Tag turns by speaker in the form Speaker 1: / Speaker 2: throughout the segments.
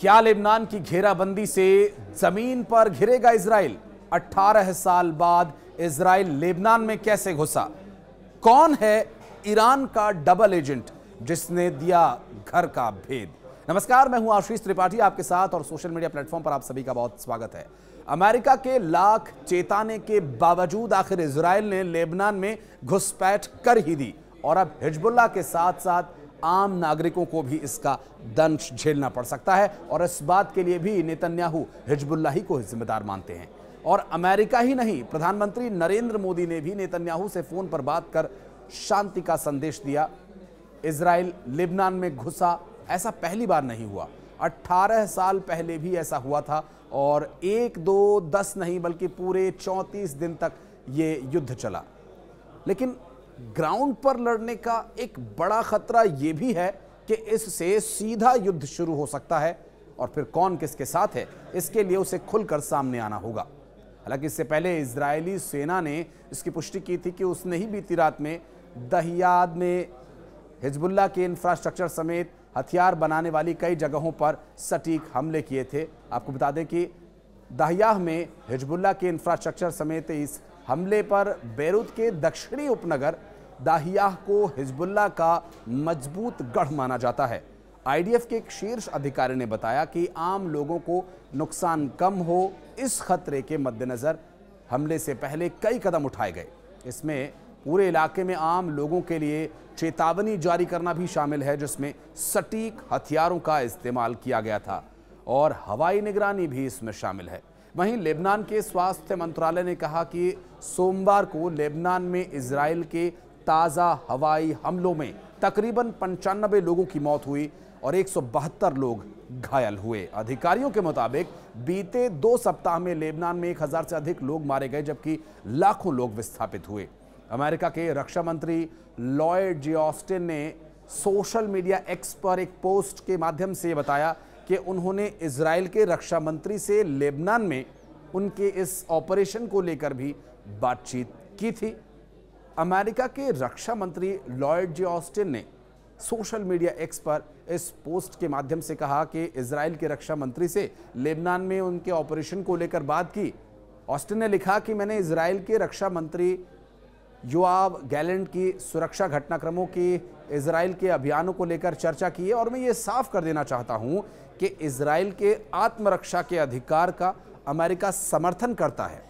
Speaker 1: क्या लेबनान की घेराबंदी से जमीन पर घिरेगा इसराइल 18 साल बाद इसराइल लेबनान में कैसे घुसा कौन है ईरान का डबल एजेंट जिसने दिया घर का भेद नमस्कार मैं हूं आशीष त्रिपाठी आपके साथ और सोशल मीडिया प्लेटफॉर्म पर आप सभी का बहुत स्वागत है अमेरिका के लाख चेताने के बावजूद आखिर इसराइल ने लेबनान में घुसपैठ कर ही दी और अब हिजबुल्ला के साथ साथ आम नागरिकों को भी इसका दंश झेलना पड़ सकता है और इस बात के लिए भी नेतन्याहू हिजबुल्ला ही को जिम्मेदार मानते हैं और अमेरिका ही नहीं प्रधानमंत्री नरेंद्र मोदी ने भी नेतन्याहू से फ़ोन पर बात कर शांति का संदेश दिया इसराइल लिबनान में घुसा ऐसा पहली बार नहीं हुआ 18 साल पहले भी ऐसा हुआ था और एक दो दस नहीं बल्कि पूरे 34 दिन तक ये युद्ध चला लेकिन ग्राउंड पर लड़ने का एक बड़ा खतरा यह भी है कि इससे सीधा युद्ध शुरू हो सकता है और फिर कौन किसके साथ है इसके लिए उसे खुलकर सामने आना होगा हालांकि इससे पहले इसराइली सेना ने इसकी पुष्टि की थी कि उसने ही बीती रात में दहियाद में हिजबुल्ला के इंफ्रास्ट्रक्चर समेत हथियार बनाने वाली कई जगहों पर सटीक हमले किए थे आपको बता दें कि दहियाह में हिजबुल्ला के इंफ्रास्ट्रक्चर समेत इस हमले पर बैरूत के दक्षिणी उपनगर दाहिया को हिजबुल्ला का मजबूत गढ़ माना जाता है आईडीएफ के एक शीर्ष अधिकारी ने बताया कि आम लोगों को नुकसान कम हो इस खतरे के मद्देनज़र हमले से पहले कई कदम उठाए गए इसमें पूरे इलाके में आम लोगों के लिए चेतावनी जारी करना भी शामिल है जिसमें सटीक हथियारों का इस्तेमाल किया गया था और हवाई निगरानी भी इसमें शामिल है वहीं लेबनान के स्वास्थ्य मंत्रालय ने कहा कि सोमवार को लेबनान में इसराइल के ताज़ा हवाई हमलों में तकरीबन पंचानबे लोगों की मौत हुई और एक लोग घायल हुए अधिकारियों के मुताबिक बीते दो सप्ताह में लेबनान में 1000 से अधिक लोग मारे गए जबकि लाखों लोग विस्थापित हुए अमेरिका के रक्षा मंत्री लॉयड जी ऑस्टिन ने सोशल मीडिया एक्स पर एक पोस्ट के माध्यम से बताया कि उन्होंने इसराइल के रक्षा मंत्री से लेबनान में उनके इस ऑपरेशन को लेकर भी बातचीत की थी अमेरिका के रक्षा मंत्री लॉयड जे ऑस्टिन ने सोशल मीडिया एक्स पर इस पोस्ट के माध्यम से कहा कि इसराइल के रक्षा मंत्री से लेबनान में उनके ऑपरेशन को लेकर बात की ऑस्टिन ने लिखा कि मैंने इसराइल के रक्षा मंत्री युआव गैलेंट की सुरक्षा घटनाक्रमों की इसराइल के अभियानों को लेकर चर्चा की है और मैं ये साफ कर देना चाहता हूँ कि इसराइल के आत्मरक्षा के अधिकार का अमेरिका समर्थन करता है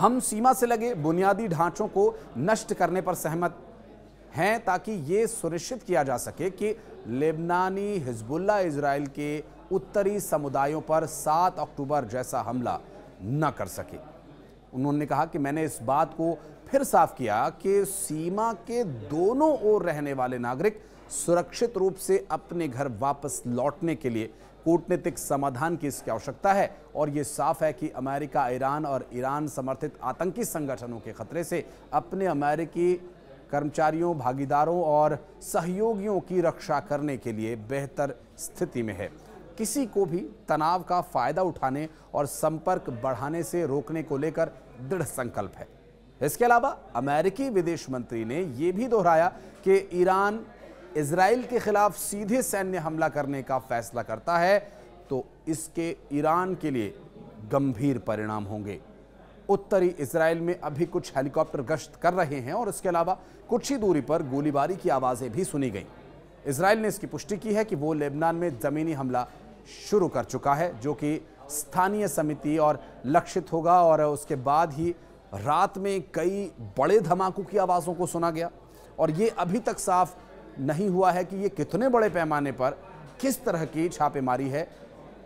Speaker 1: हम सीमा से लगे बुनियादी ढांचों को नष्ट करने पर सहमत हैं ताकि ये सुनिश्चित किया जा सके कि लेबनानी हिजबुल्ला इसराइल के उत्तरी समुदायों पर 7 अक्टूबर जैसा हमला न कर सके उन्होंने कहा कि मैंने इस बात को फिर साफ किया कि सीमा के दोनों ओर रहने वाले नागरिक सुरक्षित रूप से अपने घर वापस लौटने के लिए कूटनीतिक समाधान की इसकी आवश्यकता है और ये साफ है कि अमेरिका ईरान और ईरान समर्थित आतंकी संगठनों के खतरे से अपने अमेरिकी कर्मचारियों भागीदारों और सहयोगियों की रक्षा करने के लिए बेहतर स्थिति में है किसी को भी तनाव का फायदा उठाने और संपर्क बढ़ाने से रोकने को लेकर दृढ़ संकल्प है इसके अलावा अमेरिकी विदेश मंत्री ने यह भी दोहराया कि ईरान इसराइल के खिलाफ सीधे सैन्य हमला करने का फैसला करता है तो इसके ईरान के लिए गंभीर परिणाम होंगे उत्तरी इसराइल में अभी कुछ हेलीकॉप्टर गश्त कर रहे हैं और इसके अलावा कुछ ही दूरी पर गोलीबारी की आवाज़ें भी सुनी गई इसराइल ने इसकी पुष्टि की है कि वो लेबनान में ज़मीनी हमला शुरू कर चुका है जो कि स्थानीय समिति और लक्षित होगा और उसके बाद ही रात में कई बड़े धमाकों की आवाज़ों को सुना गया और ये अभी तक साफ नहीं हुआ है कि ये कितने बड़े पैमाने पर किस तरह की छापेमारी है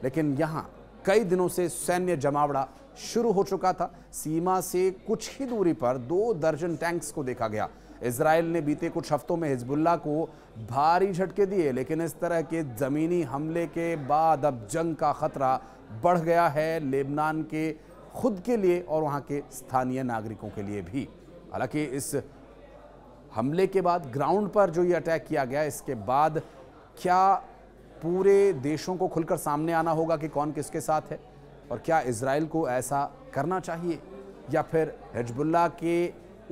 Speaker 1: लेकिन यहाँ कई दिनों से सैन्य जमावड़ा शुरू हो चुका था सीमा से कुछ ही दूरी पर दो दर्जन टैंक्स को देखा गया इसराइल ने बीते कुछ हफ्तों में हिजबुल्ला को भारी झटके दिए लेकिन इस तरह के ज़मीनी हमले के बाद अब जंग का खतरा बढ़ गया है लेबनान के खुद के लिए और वहाँ के स्थानीय नागरिकों के लिए भी हालांकि इस हमले के बाद ग्राउंड पर जो ये अटैक किया गया इसके बाद क्या पूरे देशों को खुलकर सामने आना होगा कि कौन किसके साथ है और क्या इसराइल को ऐसा करना चाहिए या फिर हिजबुल्ला के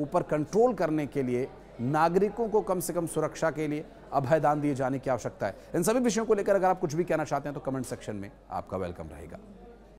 Speaker 1: ऊपर कंट्रोल करने के लिए नागरिकों को कम से कम सुरक्षा के लिए अभयदान दिए जाने की आवश्यकता है इन सभी विषयों को लेकर अगर आप कुछ भी कहना चाहते हैं तो कमेंट सेक्शन में आपका वेलकम रहेगा